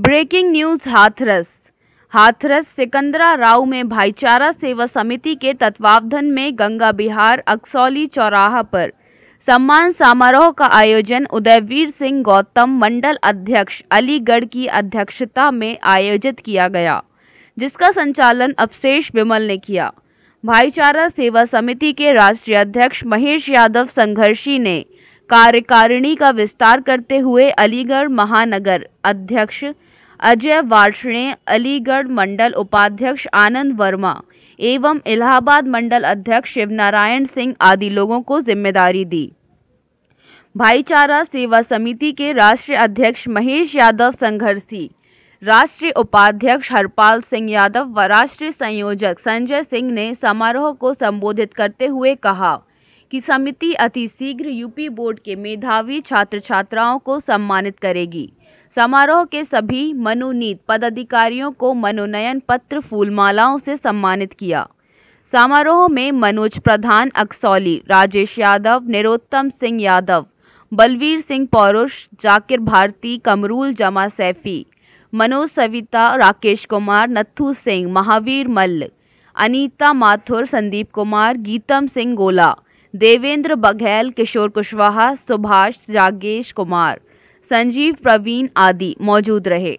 breaking news Hathras Hathras Sikandra Rao में भाईचारा सेवा समिति के तत्वावधान में गंगा बिहार अक्सौली चौराहा पर सम्मान समारोह का आयोजन उदयवीर सिंह गौतम मंडल अध्यक्ष अलीगढ़ की अध्यक्षता में आयोजित किया गया जिसका संचालन अवशेष विमल ने किया भाईचारा सेवा समिति के राष्ट्रीय अध्यक्ष महेश यादव संघर्षी ने कार्यकारिणी का विस्तार करते हुए अलीगढ़ महानगर अध्यक्ष अजय वार्षणे अलीगढ़ मंडल उपाध्यक्ष आनंद वर्मा एवं इलाहाबाद मंडल अध्यक्ष शिवनारायण सिंह आदि लोगों को जिम्मेदारी दी भाईचारा सेवा समिति के राष्ट्रीय अध्यक्ष महेश यादव संघर्षी राष्ट्रीय उपाध्यक्ष हरपाल सिंह यादव व राष्ट्रीय संयोजक संजय सिंह ने समारोह को संबोधित करते हुए कहा की समिति अति शीघ्र यूपी बोर्ड के मेधावी छात्र छात्राओं को सम्मानित करेगी समारोह के सभी मनोनीत पदाधिकारियों को मनोनयन पत्र फूलमालाओं से सम्मानित किया समारोह में मनोज प्रधान अक्सौली राजेश यादव निरोत्तम सिंह यादव बलवीर सिंह पौरुष जाकिर भारती कमरूल जमा सैफी मनोज सविता राकेश कुमार नत्थू सिंह महावीर मल्ल अनीता माथुर संदीप कुमार गीतम सिंह गोला देवेंद्र बघेल किशोर कुशवाहा सुभाष जागेश कुमार संजीव प्रवीण आदि मौजूद रहे